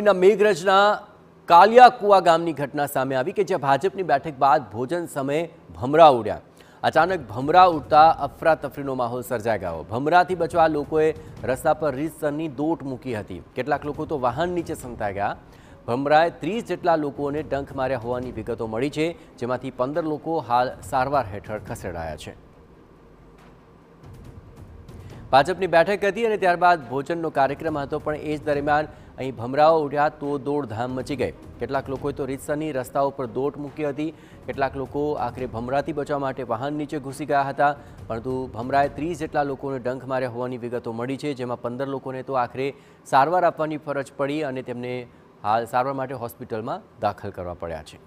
મહારાષ્ટ્રના મેઘરજના કાલિયાકુવા ગામની ઘટના સામે આવી કે જ્યાં ભાજપની બેઠક બાદ ભોજન સમયે ભમરા ઉડ્યા અચાનક ભમરા ઉડતા અફરાતફરીનો માહોલ સર્જાઈ ગયો ભમરાથી બચવા લોકોએ રસ્તા પર રીતસરની દોટ મૂકી હતી કેટલાક લોકો તો વાહન નીચે સંતાઈ ગયા ભમરાએ ત્રીસ જેટલા લોકોને ડંખ માર્યા હોવાની વિગતો મળી છે જેમાંથી પંદર લોકો હાલ સારવાર હેઠળ ખસેડાયા છે ભાજપની બેઠક હતી અને ત્યારબાદ ભોજનનો કાર્યક્રમ હતો પણ એ જ દરમિયાન અહીં ભમરાઓ ઉડ્યા તો દોડધામ મચી ગઈ કેટલાક લોકોએ તો રીતસરની રસ્તા ઉપર દોટ મૂકી હતી કેટલાક લોકો આખરે ભમરાથી બચવા માટે વાહન નીચે ઘૂસી ગયા હતા પરંતુ ભમરાએ ત્રીસ જેટલા લોકોને ડંખ માર્યા હોવાની વિગતો મળી છે જેમાં પંદર લોકોને તો આખરે સારવાર આપવાની ફરજ પડી અને તેમને હાલ સારવાર માટે હોસ્પિટલમાં દાખલ કરવા પડ્યા છે